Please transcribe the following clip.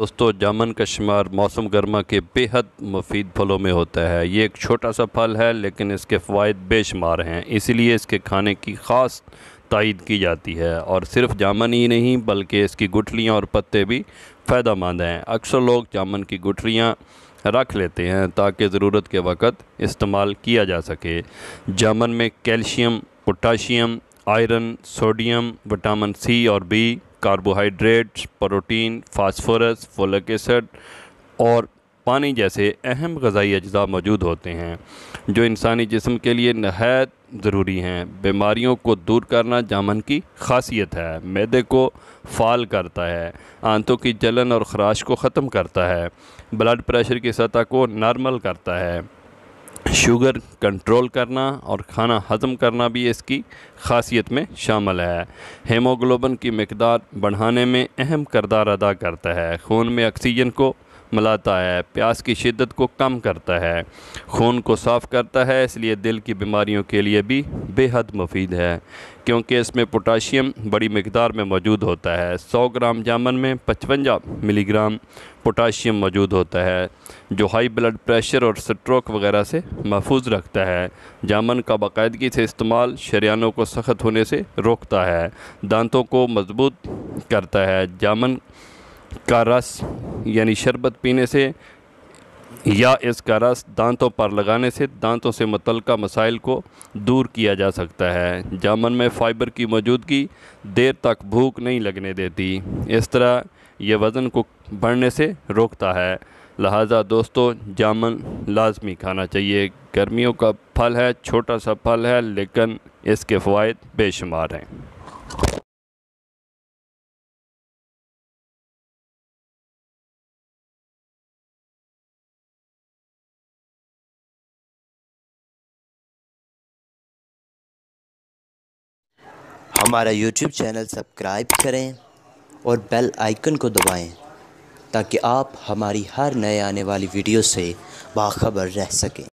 दोस्तों जामन का शुमार मौसम गर्मा के बेहद मुफीद फलों में होता है ये एक छोटा सा फल है लेकिन इसके फ़वाद बेशुमार हैं इसलिए इसके खाने की ख़ास तइद की जाती है और सिर्फ जामन ही नहीं बल्कि इसकी गुठलियाँ और पत्ते भी फ़ायदा मंद हैं अक्सर लोग जामन की गुठलियाँ रख लेते हैं ताकि ज़रूरत के वक़्त इस्तेमाल किया जा सके जामन में calcium potassium iron sodium vitamin C और B carbohydrates protein phosphorus folic acid और पानी जैसे अहम गज़ाई अज्जा मौजूद होते हैं जो इंसानी जिसम के लिए नहायत ज़रूरी हैं बीमारियों को दूर करना जामन की खासियत है मैदे को फाल करता है आंतों की जलन और ख़राश को ख़त्म करता है ब्लड प्रेशर की सतह को नॉर्मल करता है शुगर कंट्रोल करना और खाना हज़म करना भी इसकी खासियत में शामिल है हेमोग्लोबन की मकदार बढ़ाने में अहम करदार अदा करता है खून में ऑक्सीजन को मिलाता है प्यास की शिद्दत को कम करता है खून को साफ़ करता है इसलिए दिल की बीमारियों के लिए भी बेहद मुफीद है क्योंकि इसमें पोटाशियम बड़ी मकदार में मौजूद होता है 100 ग्राम जामन में पचवंजा मिलीग्राम पोटाशियम मौजूद होता है जो हाई ब्लड प्रेशर और स्ट्रोक वगैरह से महफूज रखता है जामन का बाकायदगी से इस्तेमाल शरियानों को सख्त होने से रोकता है दांतों को मजबूत करता है जामन का रस यानी शरबत पीने से या इसका रस दांतों पर लगाने से दांतों से मुतलका मसाइल को दूर किया जा सकता है जामन में फ़ाइबर की मौजूदगी देर तक भूख नहीं लगने देती इस तरह यह वज़न को बढ़ने से रोकता है लहाजा दोस्तों जामन लाजमी खाना चाहिए गर्मियों का फल है छोटा सा फल है लेकिन इसके फ़वाद बेशुमार हैं हमारा यूट्यूब चैनल सब्सक्राइब करें और बेल आइकन को दबाएं ताकि आप हमारी हर नए आने वाली वीडियो से बाखबर रह सकें